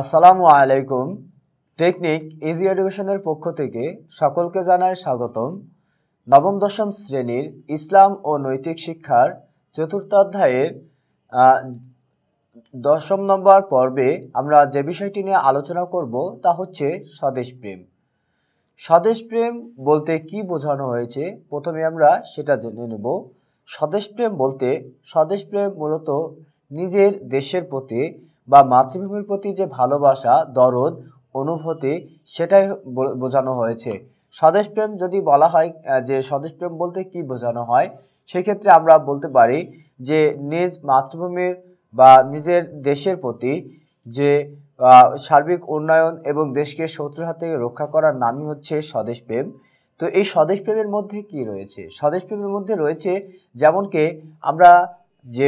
আসসালামু আলাইকুম technique easy এডুকেশনের পক্ষ থেকে সকলকে জানায় স্বাগতম নবম দশম শ্রেণীর ইসলাম ও নৈতিক শিক্ষার চতুর্থ অধ্যায়ের দশম নম্বর পর্বে আমরা যে বিষয়টি নিয়ে আলোচনা করব তা হচ্ছে স্বদেশ প্রেম স্বদেশ প্রেম বলতে কি বোঝানো হয়েছে প্রথমে আমরা সেটা জেনে নেব স্বদেশ প্রেম বলতে স্বদেশ প্রেম মূলত নিজের দেশের প্রতি বা মাতৃভূমির প্রতি যে ভালোবাসা দরদ অনুভূতি সেটাই বোঝানো হয়েছে স্বদেশপ্রেম যদি বলা হয় যে স্বদেশপ্রেম বলতে কি বোঝানো হয় সেক্ষেত্রে আমরা বলতে পারি যে নিজ মাতৃভূমির বা নিজের দেশের প্রতি যে সার্বিক উন্নয়ন এবং দেশকে শত্রুর হাত থেকে রক্ষা করার নামই হচ্ছে স্বদেশপ্রেম তো এই স্বদেশপ্রেমের মধ্যে কি রয়েছে স্বদেশপ্রেমের মধ্যে রয়েছে যেমনকে আমরা যে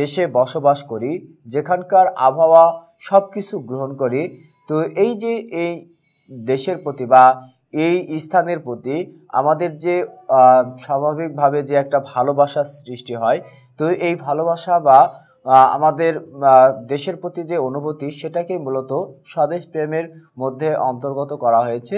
দেশে বসবাস করি যেখানকার আবহাওয়া সব কিছু গ্রহণ করি তো এই যে এই দেশের প্রতি বা এই স্থানের প্রতি আমাদের যে স্বাভাবিকভাবে যে একটা ভালোবাসার সৃষ্টি হয় তো এই ভালোবাসা বা আমাদের দেশের প্রতি যে অনুভূতি সেটাকে মূলত স্বদেশ প্রেমের মধ্যে অন্তর্গত করা হয়েছে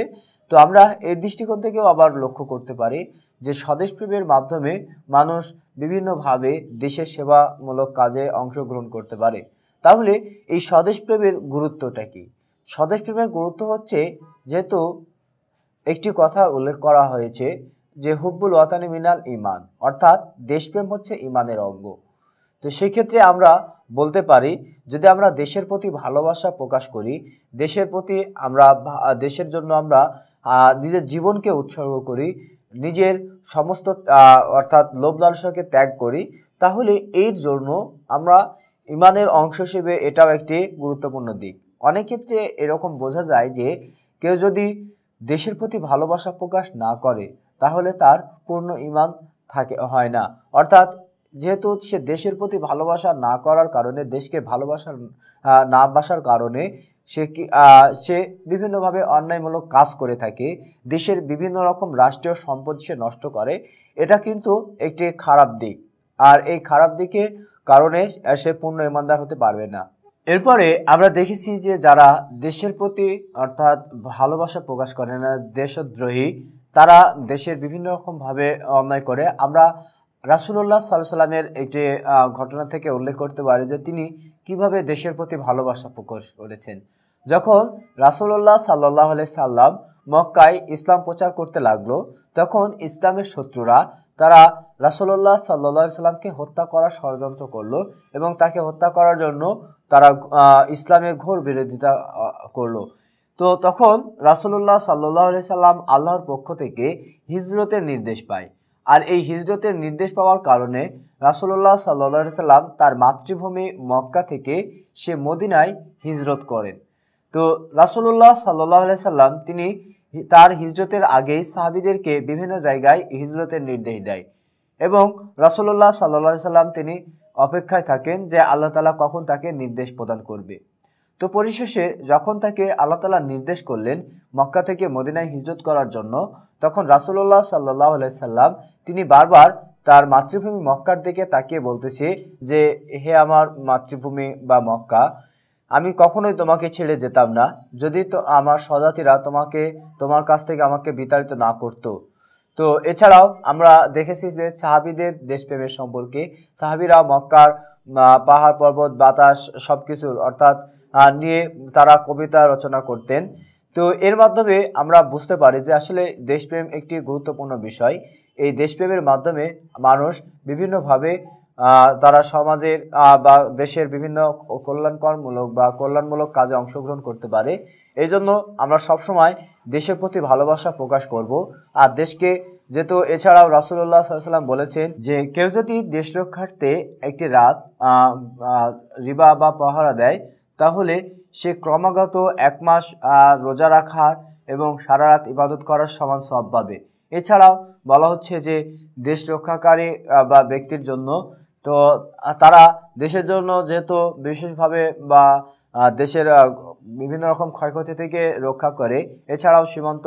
তো আমরা এই দৃষ্টিকোণ থেকেও আবার লক্ষ্য করতে পারি যে স্বদেশপ্রেমের মাধ্যমে মানুষ বিভিন্নভাবে দেশের সেবামূলক কাজে অংশগ্রহণ করতে পারে তাহলে এই স্বদেশপ্রেমের গুরুত্বটা কি স্বদেশপ্রেমের গুরুত্ব হচ্ছে যেহেতু একটি কথা উল্লেখ করা হয়েছে যে হুব্বুল ওয়াতানি মিনাল ইমান অর্থাৎ দেশপ্রেম হচ্ছে ইমানের অঙ্গ তো সেক্ষেত্রে আমরা বলতে পারি যদি আমরা দেশের প্রতি ভালোবাসা প্রকাশ করি দেশের প্রতি আমরা দেশের জন্য আমরা নিজের জীবনকে উৎসর্গ করি নিজের সমস্ত অর্থাৎ লোভ লালসাকে ত্যাগ করি তাহলে এর জন্য আমরা ইমানের অংশ হিসেবে এটাও একটি গুরুত্বপূর্ণ দিক অনেক ক্ষেত্রে এরকম বোঝা যায় যে কেউ যদি দেশের প্রতি ভালোবাসা প্রকাশ না করে তাহলে তার পূর্ণ ইমান থাকে হয় না অর্থাৎ যেহেতু সে দেশের প্রতি ভালোবাসা না করার কারণে দেশকে ভালোবাসার না বাসার কারণে সে কি সে বিভিন্নভাবে অন্যায়মূলক কাজ করে থাকে দেশের বিভিন্ন রকম রাষ্ট্রীয় সম্পদ সে নষ্ট করে এটা কিন্তু একটি খারাপ দিক আর এই খারাপ দিকে কারণে সে পূর্ণ ইমানদার হতে পারবে না এরপরে আমরা দেখেছি যে যারা দেশের প্রতি অর্থাৎ ভালোবাসা প্রকাশ করে না দেশদ্রোহী তারা দেশের বিভিন্ন রকমভাবে অন্যায় করে আমরা রাসুলুল্লাহ সাল্লাহ সাল্লামের একটি ঘটনা থেকে উল্লেখ করতে পারি যে তিনি কিভাবে দেশের প্রতি ভালোবাসা প্রকাশ করেছেন যখন রাসুল্লাহ সাল্লাহ সাল্লাম মক্কায় ইসলাম প্রচার করতে লাগলো তখন ইসলামের শত্রুরা তারা রাসুল্লাহ সাল্লাহ সাল্লামকে হত্যা করার ষড়যন্ত্র করলো এবং তাকে হত্যা করার জন্য তারা ইসলামের ঘোর বিরোধিতা করলো তো তখন রাসুল্লাহ সাল্লাহ সাল্লাম আল্লাহর পক্ষ থেকে হিজরতের নির্দেশ পায় আর এই হিজরতের নির্দেশ পাওয়ার কারণে রাসুল্লাহ সাল্লাহ সাল্লাম তার মাতৃভূমি মক্কা থেকে সে মদিনায় হিজরত করেন তো রাসুল্লাহ সাল্লাহ সাল্লাম তিনি তার হিজরতের আগেই সাহাবিদেরকে বিভিন্ন জায়গায় হিজরতের নির্দেশ দেয় এবং রাসুল্লাহ সাল্লাহ সাল্লাম তিনি অপেক্ষায় থাকেন যে আল্লাহ তালা কখন তাকে নির্দেশ প্রদান করবে তো পরিশেষে যখন তাকে আল্লাহ তালা নির্দেশ করলেন মক্কা থেকে মদিনায় হিজরত করার জন্য তখন রাসুল্লাহ সাল্লাহ সাল্লাম তিনি বারবার তার মাতৃভূমি মক্কার দিকে তাকিয়ে বলতেছে যে হে আমার মাতৃভূমি বা মক্কা আমি কখনোই তোমাকে ছেড়ে যেতাম না যদি তো আমার স্বজাতিরা তোমাকে তোমার কাছ থেকে আমাকে বিতাড়িত না করত তো এছাড়াও আমরা দেখেছি যে সাহাবিদের দেশপ্রেমের সম্পর্কে সাহাবিরা মক্কার পাহাড় পর্বত বাতাস সব কিছুর অর্থাৎ নিয়ে তারা কবিতা রচনা করতেন তো এর মাধ্যমে আমরা বুঝতে পারি যে আসলে দেশপ্রেম একটি গুরুত্বপূর্ণ বিষয় এই দেশপ্রেমের মাধ্যমে মানুষ বিভিন্নভাবে তারা সমাজের বা দেশের বিভিন্ন কল্যাণকরমূলক বা কল্যাণমূলক কাজে অংশগ্রহণ করতে পারে এই জন্য আমরা সবসময় দেশের প্রতি ভালোবাসা প্রকাশ করব আর দেশকে যেহেতু এছাড়াও রাসুল্লাহ সাল্লাম বলেছেন যে কেউ যদি দেশ রক্ষার্থে একটি রাত রিবা বা পাহারা দেয় তাহলে সে ক্রমাগত এক মাস রোজা রাখার এবং সারা রাত ইবাদত করার সমান সব পাবে এছাড়াও বলা হচ্ছে যে দেশ রক্ষাকারী বা ব্যক্তির জন্য তো তারা দেশের জন্য যেহেতু বিশেষভাবে বা দেশের বিভিন্ন রকম ক্ষয়ক্ষতি থেকে রক্ষা করে এছাড়াও সীমান্ত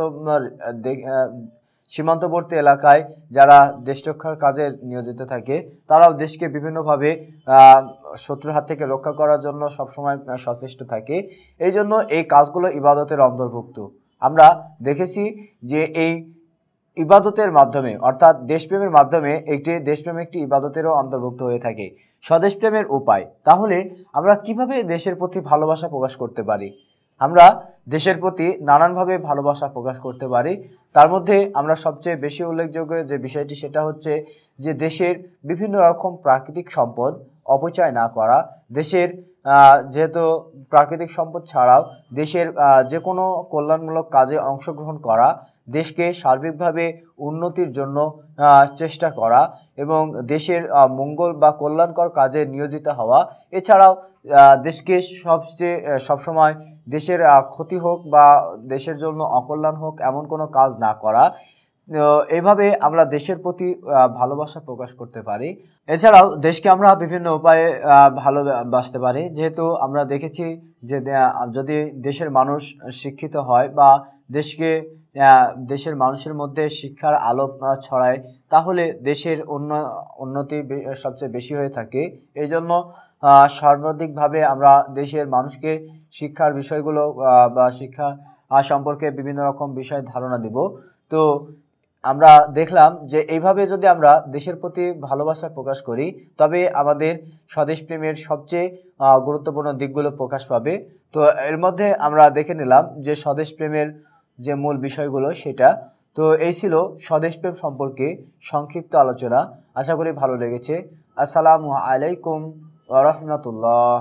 সীমান্তবর্তী এলাকায় যারা দেশ রক্ষার কাজে নিয়োজিত থাকে তারাও দেশকে বিভিন্নভাবে শত্রুর হাত থেকে রক্ষা করার জন্য সবসময় সচেষ্ট থাকে এই জন্য এই কাজগুলো ইবাদতের অন্তর্ভুক্ত আমরা দেখেছি যে এই ইবাদতের মাধ্যমে অর্থাৎ দেশপ্রেমের মাধ্যমে একটি দেশপ্রেম একটি ইবাদতেরও অন্তর্ভুক্ত হয়ে থাকে স্বদেশপ্রেমের উপায় তাহলে আমরা কিভাবে দেশের প্রতি ভালোবাসা প্রকাশ করতে পারি আমরা দেশের প্রতি নানানভাবে ভালোবাসা প্রকাশ করতে পারি তার মধ্যে আমরা সবচেয়ে বেশি উল্লেখযোগ্য যে বিষয়টি সেটা হচ্ছে যে দেশের বিভিন্ন রকম প্রাকৃতিক সম্পদ অপচয় না করা দেশের যেহেতু প্রাকৃতিক সম্পদ ছাড়াও দেশের যে কোনো কল্যাণমূলক কাজে অংশগ্রহণ করা দেশকে সার্বিকভাবে উন্নতির জন্য চেষ্টা করা এবং দেশের মঙ্গল বা কল্যাণকর কাজে নিয়োজিত হওয়া এছাড়াও দেশকে সবচেয়ে সবসময় দেশের ক্ষতি হোক বা দেশের জন্য অকল্যাণ হোক এমন কোনো কাজ না করা এভাবে আমরা দেশের প্রতি ভালোবাসা প্রকাশ করতে পারি এছাড়াও দেশকে আমরা বিভিন্ন উপায়ে ভালোবাসতে পারি যেহেতু আমরা দেখেছি যে যদি দেশের মানুষ শিক্ষিত হয় বা দেশকে দেশের মানুষের মধ্যে শিক্ষার আলো ছড়ায় তাহলে দেশের অন্য উন্নতি সবচেয়ে বেশি হয়ে থাকে এই জন্য সর্বাধিকভাবে আমরা দেশের মানুষকে শিক্ষার বিষয়গুলো বা শিক্ষা সম্পর্কে বিভিন্ন রকম বিষয়ে ধারণা দিব তো আমরা দেখলাম যে এইভাবে যদি আমরা দেশের প্রতি ভালোবাসা প্রকাশ করি তবে আমাদের স্বদেশপ্রেমের সবচেয়ে গুরুত্বপূর্ণ দিকগুলো প্রকাশ পাবে তো এর মধ্যে আমরা দেখে নিলাম যে স্বদেশপ্রেমের যে মূল বিষয়গুলো সেটা তো এই ছিল স্বদেশপ্রেম সম্পর্কে সংক্ষিপ্ত আলোচনা আশা করি ভালো লেগেছে আসসালামু আলাইকুম রহমতুল্লাহ